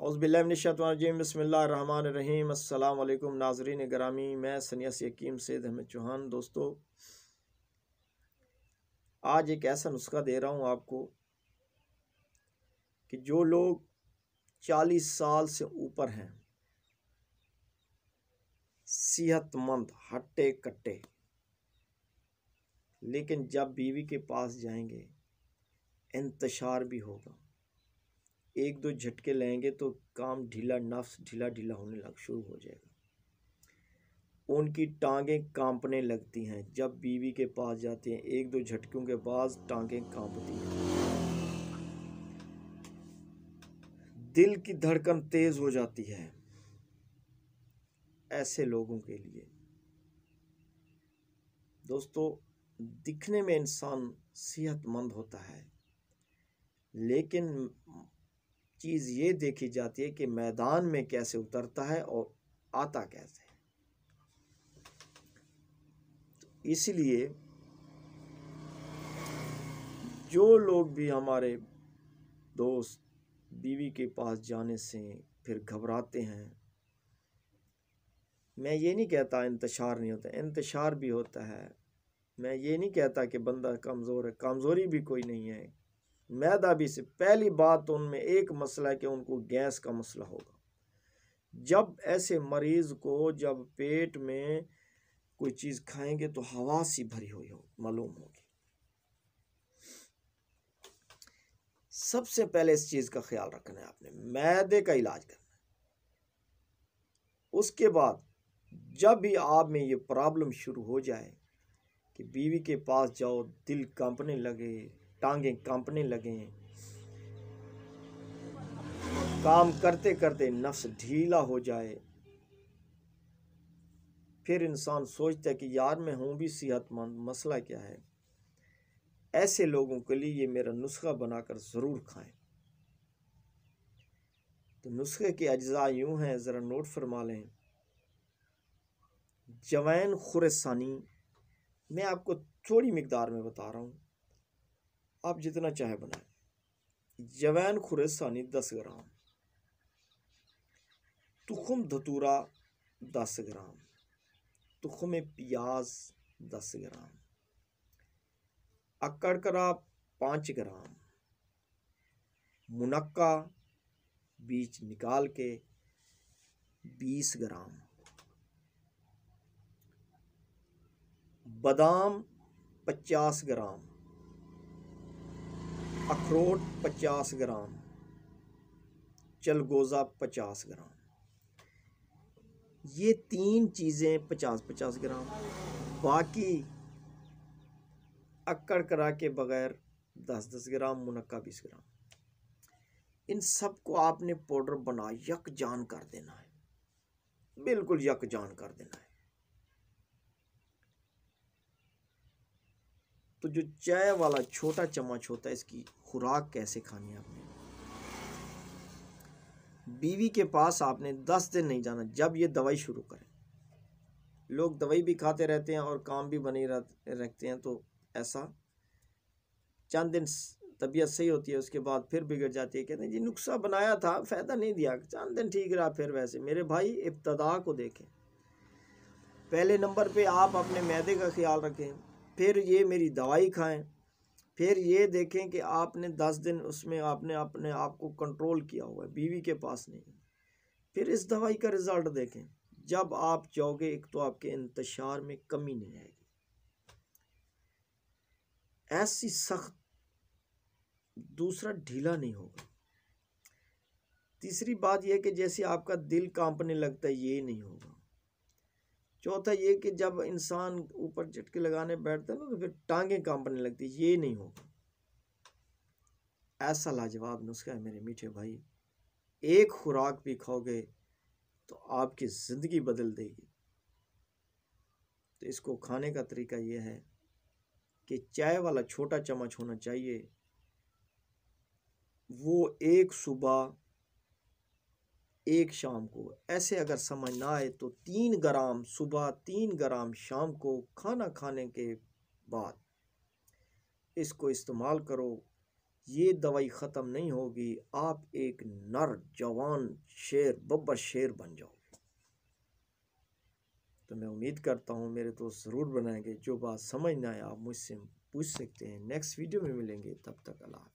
अज़बिल्लाशतवाजीम बसमीम अल्लाम नाजरीन ग्रामी मैं सनियास यकीम सैद अहमद चौहान दोस्तों आज एक ऐसा नुस्खा दे रहा हूँ आपको कि जो लोग चालीस साल से ऊपर हैं सेहतमंद हट्टे कट्टे लेकिन जब बीवी के पास जाएंगे इंतशार भी होगा एक दो झटके लेंगे तो काम ढीला नफ्स ढीला ढीला होने लग शुरू हो जाएगा उनकी टांगें कांपने लगती हैं जब बीवी के पास जाते हैं एक दो झटकों के बाद टांगें कांपती हैं दिल की धड़कन तेज़ हो जाती है ऐसे लोगों के लिए दोस्तों दिखने में इंसान सेहतमंद होता है लेकिन चीज़ ये देखी जाती है कि मैदान में कैसे उतरता है और आता कैसे है तो इसलिए जो लोग भी हमारे दोस्त बीवी के पास जाने से फिर घबराते हैं मैं ये नहीं कहता इंतशार नहीं होता इंतशार भी होता है मैं ये नहीं कहता कि बंदा कमज़ोर है कमज़ोरी भी कोई नहीं है मैदा भी से पहली बात तो उनमें एक मसला है कि उनको गैस का मसला होगा जब ऐसे मरीज़ को जब पेट में कोई चीज़ खाएंगे तो हवा सी भरी हुई हो मालूम होगी सबसे पहले इस चीज़ का ख्याल रखना है आपने मैदे का इलाज करना है उसके बाद जब भी आप में ये प्रॉब्लम शुरू हो जाए कि बीवी के पास जाओ दिल कंपने लगे टांगे कांपने लगे हैं काम करते करते नफ्स ढीला हो जाए फिर इंसान सोचता है कि यार मैं हूं भी सेहतमंद मसला क्या है ऐसे लोगों के लिए ये मेरा नुस्खा बनाकर ज़रूर खाएं तो नुस्खे के अज्जा यूँ हैं ज़रा नोट फरमा लें जवैन खुरसानी मैं आपको थोड़ी मकदार में बता रहा हूँ आप जितना चाहे बनाए जवैन खुरेसानी दस ग्राम तुखम धतूरा दस ग्राम तुखम प्याज दस ग्राम अकड़करा पाँच ग्राम मुनक्का बीज निकाल के बीस ग्राम बादाम पचास ग्राम अखरोट पचास ग्राम चलगोज़ा पचास ग्राम ये तीन चीज़ें पचास पचास ग्राम बाकी अक्कड़ करा के बग़ैर दस दस ग्राम मुनक्का बीस ग्राम इन सब को आपने पाउडर बना यक जान कर देना है बिल्कुल यक जान कर देना है तो जो चाय वाला छोटा चम्मच होता है इसकी खुराक कैसे खानी है आपने बीवी के पास आपने दस दिन नहीं जाना जब ये दवाई शुरू करें लोग दवाई भी खाते रहते हैं और काम भी बने रखते हैं तो ऐसा चंद दिन तबीयत सही होती है उसके बाद फिर बिगड़ जाती है कहते हैं जी नुस्खा बनाया था फ़ायदा नहीं दिया चंद दिन ठीक रहा फिर वैसे मेरे भाई इब्तदा को देखें पहले नंबर पे आप अपने मैदे का ख्याल रखें फिर ये मेरी दवाई खाएं फिर ये देखें कि आपने दस दिन उसमें आपने अपने आप को कंट्रोल किया हुआ है बीवी के पास नहीं फिर इस दवाई का रिज़ल्ट देखें जब आप जाओगे एक तो आपके इंतशार में कमी नहीं आएगी ऐसी सख्त दूसरा ढीला नहीं होगा तीसरी बात यह कि जैसे आपका दिल कांपने लगता है ये नहीं होगा चौथा ये कि जब इंसान ऊपर झटके लगाने बैठता है ना तो फिर टांगे कांपने लगती ये नहीं होगा ऐसा लाजवाब नुस्खा है मेरे मीठे भाई एक खुराक भी खाओगे तो आपकी ज़िंदगी बदल देगी तो इसको खाने का तरीका यह है कि चाय वाला छोटा चम्मच होना चाहिए वो एक सुबह एक शाम को ऐसे अगर समझ ना आए तो तीन ग्राम सुबह तीन ग्राम शाम को खाना खाने के बाद इसको इस्तेमाल करो ये दवाई ख़त्म नहीं होगी आप एक नर जवान शेर बब्बर शेर बन जाओगे तो मैं उम्मीद करता हूँ मेरे दोस्त ज़रूर बनाएंगे जो बात समझ ना आए आप मुझसे पूछ सकते हैं नेक्स्ट वीडियो में मिलेंगे तब तक अल्लाह